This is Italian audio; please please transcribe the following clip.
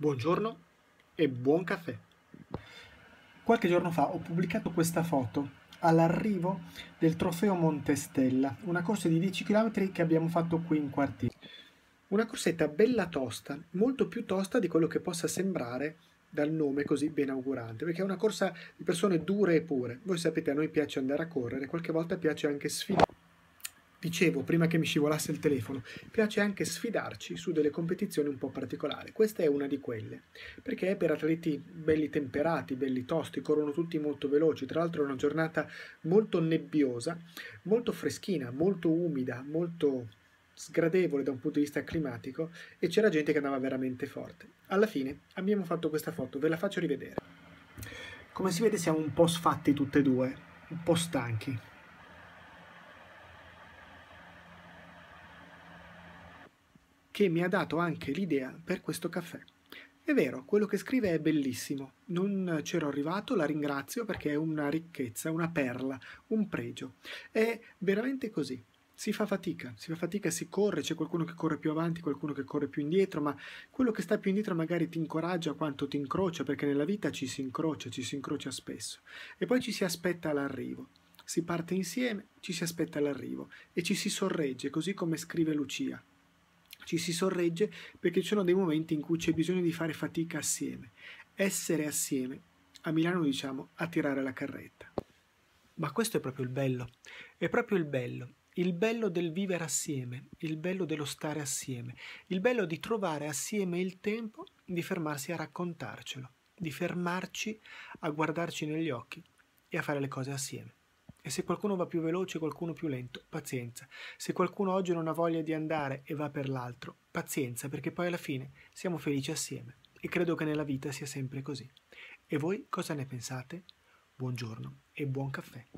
Buongiorno e buon caffè. Qualche giorno fa ho pubblicato questa foto all'arrivo del trofeo Montestella, una corsa di 10 km che abbiamo fatto qui in quartiere. Una corsetta bella tosta, molto più tosta di quello che possa sembrare dal nome così ben augurante, perché è una corsa di persone dure e pure. Voi sapete, a noi piace andare a correre, qualche volta piace anche sfidare dicevo prima che mi scivolasse il telefono, piace anche sfidarci su delle competizioni un po' particolari. Questa è una di quelle, perché è per atleti belli temperati, belli tosti, corrono tutti molto veloci. Tra l'altro è una giornata molto nebbiosa, molto freschina, molto umida, molto sgradevole da un punto di vista climatico e c'era gente che andava veramente forte. Alla fine abbiamo fatto questa foto, ve la faccio rivedere. Come si vede siamo un po' sfatti tutte e due, un po' stanchi, che mi ha dato anche l'idea per questo caffè. È vero, quello che scrive è bellissimo, non c'ero arrivato, la ringrazio perché è una ricchezza, una perla, un pregio. È veramente così. Si fa fatica, si fa fatica, si corre, c'è qualcuno che corre più avanti, qualcuno che corre più indietro, ma quello che sta più indietro magari ti incoraggia quanto ti incrocia, perché nella vita ci si incrocia, ci si incrocia spesso. E poi ci si aspetta l'arrivo. Si parte insieme, ci si aspetta l'arrivo e ci si sorregge, così come scrive Lucia ci si sorregge perché ci sono dei momenti in cui c'è bisogno di fare fatica assieme, essere assieme, a Milano diciamo a tirare la carretta. Ma questo è proprio il bello, è proprio il bello, il bello del vivere assieme, il bello dello stare assieme, il bello di trovare assieme il tempo di fermarsi a raccontarcelo, di fermarci a guardarci negli occhi e a fare le cose assieme. E se qualcuno va più veloce, qualcuno più lento, pazienza. Se qualcuno oggi non ha voglia di andare e va per l'altro, pazienza, perché poi alla fine siamo felici assieme. E credo che nella vita sia sempre così. E voi cosa ne pensate? Buongiorno e buon caffè.